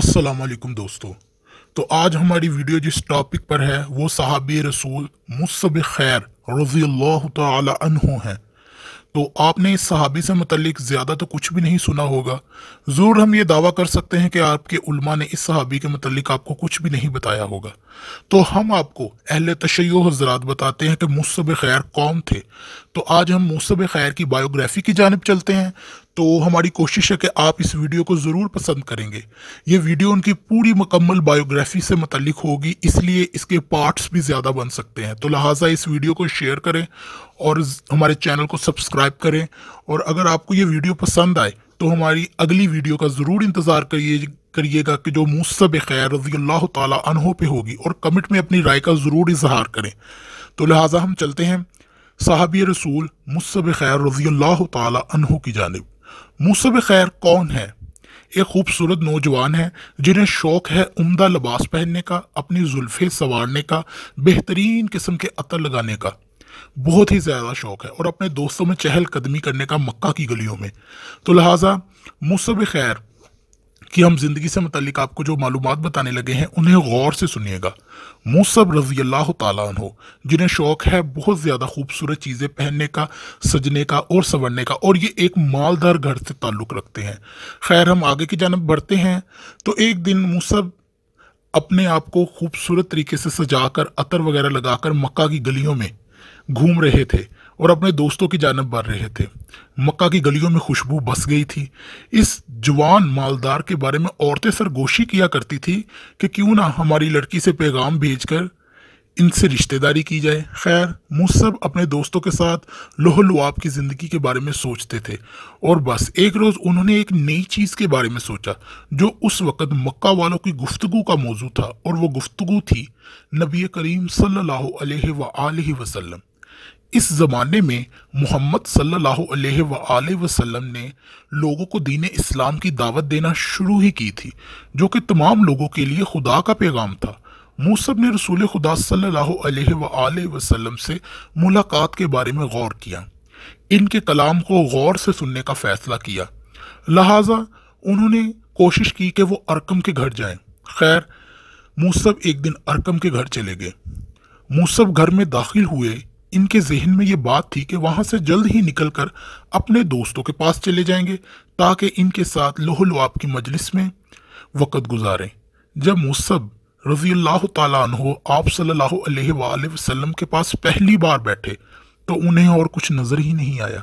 السلام علیکم دوستو تو آج ہماری ویڈیو جس ٹاپک پر ہے وہ صحابی رسول مصب خیر رضی اللہ تعالی عنہ ہیں تو آپ نے اس صحابی سے متعلق زیادہ تو کچھ بھی نہیں سنا ہوگا ضرور ہم یہ دعویٰ کر سکتے ہیں کہ آپ کے علماء نے اس صحابی کے متعلق آپ کو کچھ بھی نہیں بتایا ہوگا تو ہم آپ کو اہل تشیع حضرات بتاتے ہیں کہ مصب خیر کون تھے تو آج ہم مصب خیر کی بائیوگرافی کی جانب چلتے ہیں تو ہماری کوشش ہے کہ آپ اس ویڈیو کو ضرور پسند کریں گے یہ ویڈیو ان کی پوری مکمل بایوگرافی سے متعلق ہوگی اس لیے اس کے پارٹس بھی زیادہ بن سکتے ہیں تو لہٰذا اس ویڈیو کو شیئر کریں اور ہمارے چینل کو سبسکرائب کریں اور اگر آپ کو یہ ویڈیو پسند آئے تو ہماری اگلی ویڈیو کا ضرور انتظار کریے کریے گا کہ جو موسب خیر رضی اللہ تعالیٰ انہوں پہ ہوگی اور کمنٹ میں اپنی رائے کا ضرور اظہار کریں تو لہٰذا ہم چلتے ہیں صحابی رسول مصب خیر رضی اللہ تعالیٰ انہوں کی جانب موسب خیر کون ہے ایک خوبصورت نوجوان ہے جنہیں شوق ہے عمدہ لباس پہننے کا اپنی زلفیں سنوارنے کا بہترین قسم کے عطر لگانے کا بہت ہی زیادہ شوق ہے اور اپنے دوستوں میں چہل قدمی کرنے کا مکہ کی گلیوں میں تو لہٰذا موسب خیر کہ ہم زندگی سے متعلق آپ کو جو معلومات بتانے لگے ہیں انہیں غور سے سنیے گا موسب رضی اللہ تعالیٰ عنہ جنہیں شوق ہے بہت زیادہ خوبصورت چیزیں پہننے کا سجنے کا اور سنورنے کا اور یہ ایک مالدار گھر سے تعلق رکھتے ہیں خیر ہم آگے کی جانب بڑھتے ہیں تو ایک دن موسب اپنے آپ کو خوبصورت طریقے سے سجا کر عطر وغیرہ لگا کر مکہ کی گلیوں میں گھوم رہے تھے اور اپنے دوستوں کی جانب بڑھ رہے تھے مکہ کی گلیوں میں خوشبو بس گئی تھی اس جوان مالدار کے بارے میں عورتیں سرگوشی کیا کرتی تھی کہ کیوں نہ ہماری لڑکی سے پیغام بھیج کر ان سے رشتہ داری کی جائے خیر مصب اپنے دوستوں کے ساتھ لوہ لواب کی زندگی کے بارے میں سوچتے تھے اور بس ایک روز انہوں نے ایک نئی چیز کے بارے میں سوچا جو اس وقت مکہ والوں کی گفتگو کا موضوع تھا اور وہ گفتگو تھی نبی کریم صلی اللہ علیہ و وسلم اس زمانے میں محمد صلی اللہ علیہ وآلہ وسلم نے لوگوں کو دین اسلام کی دعوت دینا شروع ہی کی تھی جو کہ تمام لوگوں کے لیے خدا کا پیغام تھا موسب نے رسول خدا صلی اللہ علیہ وآلہ وسلم سے ملاقات کے بارے میں غور کیا ان کے کلام کو غور سے سننے کا فیصلہ کیا لہٰذا انہوں نے کوشش کی کہ وہ ارکم کے گھر جائیں خیر موسب ایک دن ارکم کے گھر چلے گئے موسب گھر میں داخل ہوئے ان کے ذہن میں یہ بات تھی کہ وہاں سے جلد ہی نکل کر اپنے دوستوں کے پاس چلے جائیں گے تاکہ ان کے ساتھ لوہ لواب کی مجلس میں وقت گزاریں جب مصب رضی اللہ تعالیٰ عنہ آپ صلی اللہ علیہ وآلہ وسلم کے پاس پہلی بار بیٹھے تو انہیں اور کچھ نظر ہی نہیں آیا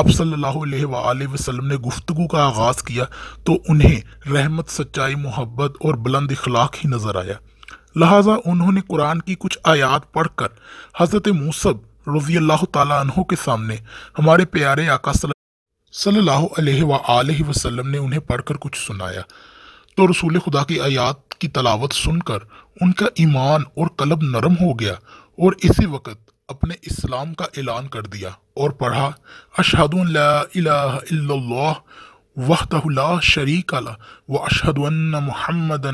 آپ صلی اللہ علیہ وآلہ وسلم نے گفتگو کا آغاز کیا تو انہیں رحمت سچائی محبت اور بلند اخلاق ہی نظر آیا لہٰذا انہوں نے قرآن کی کچھ آیات پڑھ کر حضرت موسب رضی اللہ تعالیٰ عنہ کے سامنے ہمارے پیارے آقا صلی اللہ علیہ وسلم نے انہیں پڑھ کر کچھ سنایا تو رسول خدا کی آیات کی تلاوت سن کر ان کا ایمان اور قلب نرم ہو گیا اور اسی وقت اپنے اسلام کا اعلان کر دیا اور پڑھا اشہد اللہ شریک و اشہد محمد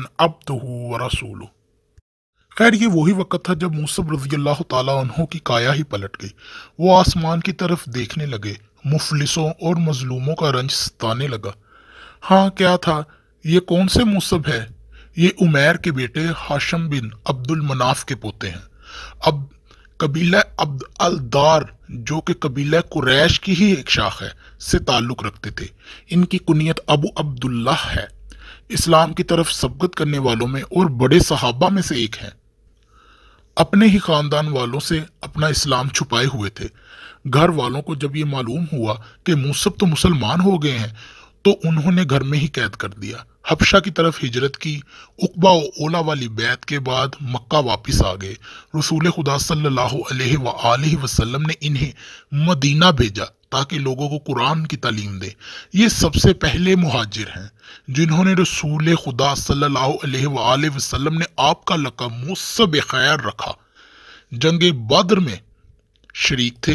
خیر یہ وہی وقت تھا جب موسب رضی اللہ تعالیٰ انہوں کی کایا ہی پلٹ گئی وہ آسمان کی طرف دیکھنے لگے مفلسوں اور مظلوموں کا رنج ستانے لگا ہاں کیا تھا یہ کون سے موسب ہے یہ امیر کے بیٹے ہاشم بن عبد المناف کے پوتے ہیں اب قبیلہ عبد الدار جو کہ قبیلہ قریش کی ہی ایک شاخ ہے سے تعلق رکھتے تھے ان کی کنیت ابو عبداللہ ہے اسلام کی طرف سبگت کرنے والوں میں اور بڑے صحابہ میں سے ایک ہیں اپنے ہی خاندان والوں سے اپنا اسلام چھپائے ہوئے تھے گھر والوں کو جب یہ معلوم ہوا کہ موسب تو مسلمان ہو گئے ہیں تو انہوں نے گھر میں ہی قید کر دیا حبشہ کی طرف ہجرت کی اقبا و اولا والی بیت کے بعد مکہ واپس آ گئے رسول خدا صلی اللہ علیہ وسلم نے انہیں مدینہ بھیجا تاکہ لوگوں کو قرآن کی تعلیم دے یہ سب سے پہلے مہاجر ہیں جنہوں نے رسول خدا صلی اللہ علیہ وآلہ وسلم نے آپ کا لقب موسب خیر رکھا جنگ بدر میں شریک تھے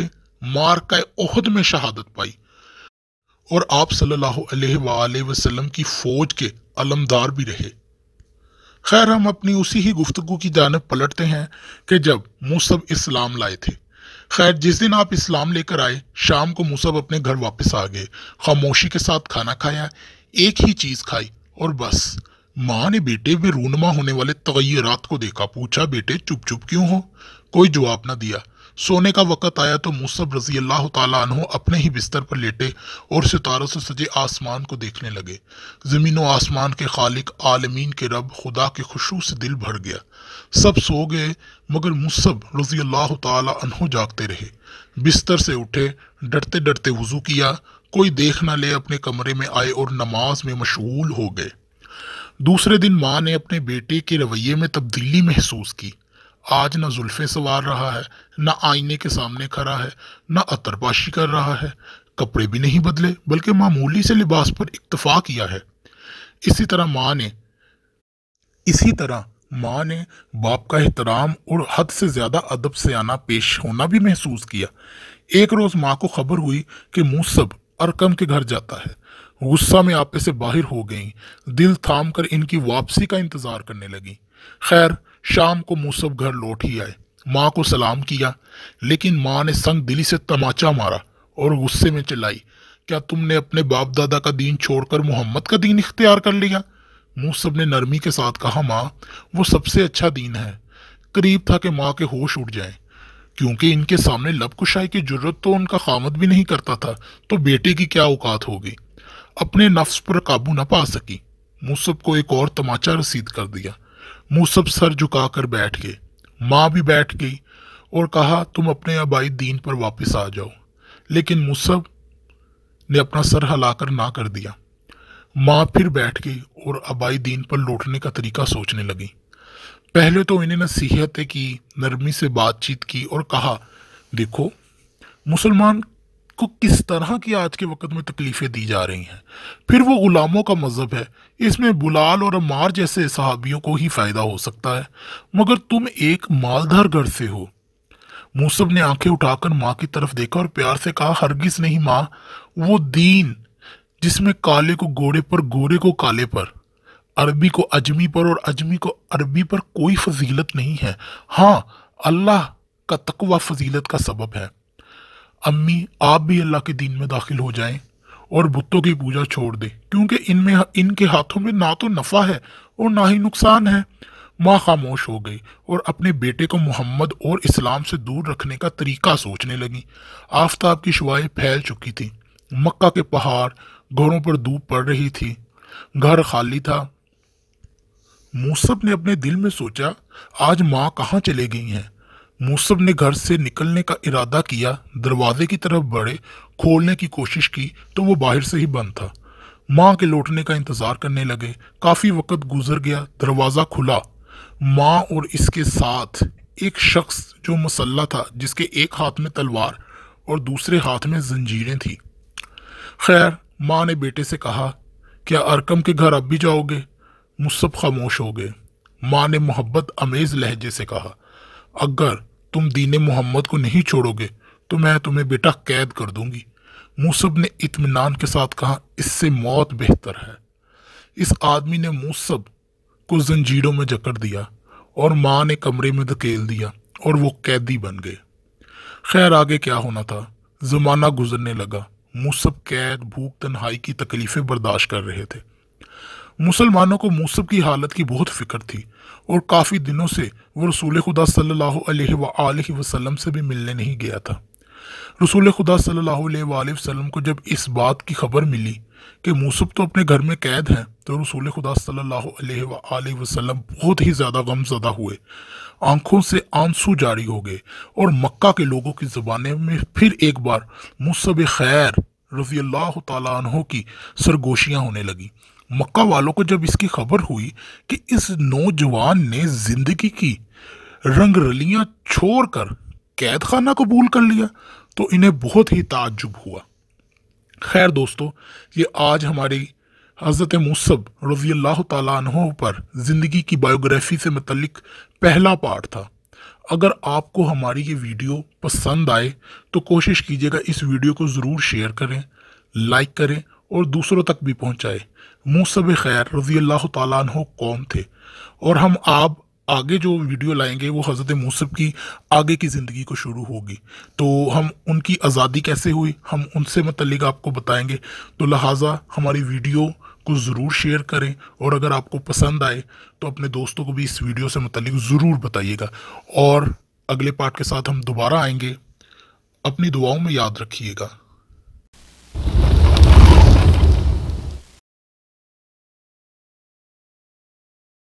مار کا عہد میں شہادت پائی اور آپ صلی اللہ علیہ وآلہ وسلم کی فوج کے علمدار بھی رہے خیر ہم اپنی اسی ہی گفتگو کی جانب پلٹتے ہیں کہ جب موسب اسلام لائے تھے خیر جس دن آپ اسلام لے کر آئے شام کو مسحب اپنے گھر واپس آ گئے خاموشی کے ساتھ کھانا کھایا ایک ہی چیز کھائی اور بس ماں نے بیٹے میں رونما ہونے والے تغیرات کو دیکھا پوچھا بیٹے چپ چپ کیوں ہو کوئی جواب نہ دیا سونے کا وقت آیا تو موسیٰ رضی اللہ تعالیٰ عنہ اپنے ہی بستر پر لیٹے اور ستاروں سے سجے آسمان کو دیکھنے لگے زمین و آسمان کے کے کے خالق عالمین رب خدا سے دل گیا سب سو گئے مگر موسیٰ رضی اللہ تعالیٰ عنہ جاگتے رہے بستر سے اٹھے ڈرتے ڈرتے وضو کیا کوئی دیکھ نہ لے اپنے کمرے میں آئے اور نماز میں مشغول ہو گئے دوسرے دن ماں نے اپنے بیٹے کے رویے میں تبدیلی محسوس کی آج نہ زلفیں سوار رہا ہے نہ آئینے کے سامنے کھڑا ہے نہ پاشی کر رہا ہے کپڑے بھی نہیں بدلے بلکہ معمولی سے لباس پر اکتفا کیا ہے اسی طرح ماں نے اسی طرح ماں نے باپ کا احترام اور حد سے زیادہ ادب آنا پیش ہونا بھی محسوس کیا ایک روز ماں کو خبر ہوئی کہ موسب ارکم کے گھر جاتا ہے غصہ میں آپے سے باہر ہو گئیں دل تھام کر ان کی واپسی کا انتظار کرنے لگیں خیر شام کو موسف گھر لوٹ ہی آئے ماں کو سلام کیا لیکن ماں نے سنگ دلی سے تماچا مارا اور غصے میں چلائی کیا تم نے اپنے باپ دادا کا دین چھوڑ کر محمد کا دین اختیار کر لیا موسب نے نرمی کے ساتھ کہا ماں وہ سب سے اچھا دین ہے قریب تھا کہ ماں کے ہوش اٹھ جائیں کیونکہ ان کے سامنے لب کشائی کی جرت تو ان کا خامد بھی نہیں کرتا تھا تو بیٹے کی کیا اوقات ہوگی اپنے نفس پر قابو نہ پا سکی موسب کو ایک اور تماچا رسید کر دیا سر جھکا کر بیٹھ گئے ماں بھی بیٹھ گئی اور کہا تم اپنے دین پر واپس آ جاؤ لیکن نے اپنا سر ہلا کر نہ کر دیا ماں پھر بیٹھ گئی اور ابائی دین پر لوٹنے کا طریقہ سوچنے لگی پہلے تو انہیں نصیحتیں کی نرمی سے بات چیت کی اور کہا دیکھو مسلمان کو کس طرح کی آج کے وقت میں تکلیفیں دی جا رہی ہیں پھر وہ غلاموں کا مذہب ہے اس میں بلال اور امار جیسے صحابیوں کو ہی فائدہ ہو سکتا ہے مگر تم ایک مالدھر گھر سے ہو موسب نے آنکھیں اٹھا کر ماں کی طرف دیکھا اور پیار سے کہا ہرگز نہیں ماں وہ دین جس میں کالے کو گوڑے پر گورے کو کالے پر عربی کو اجمی پر اور اجمی کو عربی پر کوئی فضیلت نہیں ہے ہاں اللہ کا تقوی فضیلت کا سبب ہے امی آپ بھی اللہ کے دین میں داخل ہو جائیں اور بتوں کی پوجا چھوڑ دیں کیونکہ ان میں ان کے ہاتھوں میں نہ تو نفع ہے اور نہ ہی نقصان ہے ماں خاموش ہو گئی اور اپنے بیٹے کو محمد اور اسلام سے دور رکھنے کا طریقہ سوچنے لگی آفتاب کی شوائے پھیل چکی تھی مکہ کے پہاڑ گھروں پر دوب پڑ رہی تھی گھر خالی تھا موسف نے اپنے دل میں سوچا آج ماں کہاں چلے گئی ہیں موصب نے گھر سے نکلنے کا ارادہ کیا دروازے کی طرف بڑھے کھولنے کی کوشش کی تو وہ باہر سے ہی بند تھا ماں کے لوٹنے کا انتظار کرنے لگے کافی وقت گزر گیا دروازہ کھلا ماں اور اس کے ساتھ ایک شخص جو مسلح تھا جس کے ایک ہاتھ میں تلوار اور دوسرے ہاتھ میں زنجیریں تھیں خیر ماں نے بیٹے سے کہا کیا ارکم کے گھر اب بھی جاؤ گے مصب خاموش ہو گئے ماں نے محبت امیز لہجے سے کہا اگر تم دین محمد کو نہیں چھوڑو گے تو میں تمہیں بیٹا قید کر دوں گی موسب نے کے ساتھ کہا اس اس سے موت بہتر ہے آدمی نے موسب کو زنجیروں میں جکڑ دیا اور ماں نے کمرے میں دھکیل دیا اور وہ قیدی بن گئے خیر آگے کیا ہونا تھا زمانہ گزرنے لگا موسب قید بھوک تنہائی کی تکلیفیں برداشت کر رہے تھے مسلمانوں کو موسب کی حالت کی بہت فکر تھی اور کافی دنوں سے وہ رسول خدا صلی اللہ علیہ وآلہ وسلم سے بھی ملنے نہیں گیا تھا رسول خدا صلی اللہ علیہ وآلہ وسلم کو جب اس بات کی خبر ملی کہ موسب تو اپنے گھر میں قید ہیں تو رسول خدا صلی اللہ علیہ وآلہ وسلم بہت ہی زیادہ غم زدہ ہوئے آنکھوں سے آنسو جاری ہو گئے اور مکہ کے لوگوں کی زبانے میں پھر ایک بار مصب خیر رضی اللہ تعالیٰ عنہ کی سرگوشیاں ہونے لگی مکہ والوں کو جب اس کی خبر ہوئی کہ اس نوجوان نے زندگی کی رنگ رلیاں چھوڑ کر قید خانہ قبول کر لیا تو انہیں بہت ہی تعجب ہوا خیر دوستو یہ آج ہماری حضرت مصحب رضی اللہ تعالیٰ عنہ پر زندگی کی بایوگرافی سے متعلق پہلا پارٹ تھا اگر آپ کو ہماری یہ ویڈیو پسند آئے تو کوشش کیجیے گا اس ویڈیو کو ضرور شیئر کریں لائک کریں اور دوسروں تک بھی پہنچائے موسب خیر رضی اللہ تعالیٰ عنہ قوم تھے اور ہم آپ آگے جو ویڈیو لائیں گے وہ حضرت موسب کی آگے کی زندگی کو شروع ہوگی تو ہم ان کی آزادی کیسے ہوئی ہم ان سے متعلق آپ کو بتائیں گے تو لہٰذا ہماری ویڈیو کو ضرور شیئر کریں اور اگر آپ کو پسند آئے تو اپنے دوستوں کو بھی اس ویڈیو سے متعلق ضرور بتائیے گا اور اگلے پارٹ کے ساتھ ہم دوبارہ آئیں گے اپنی دعاؤں میں یاد رکھیے گا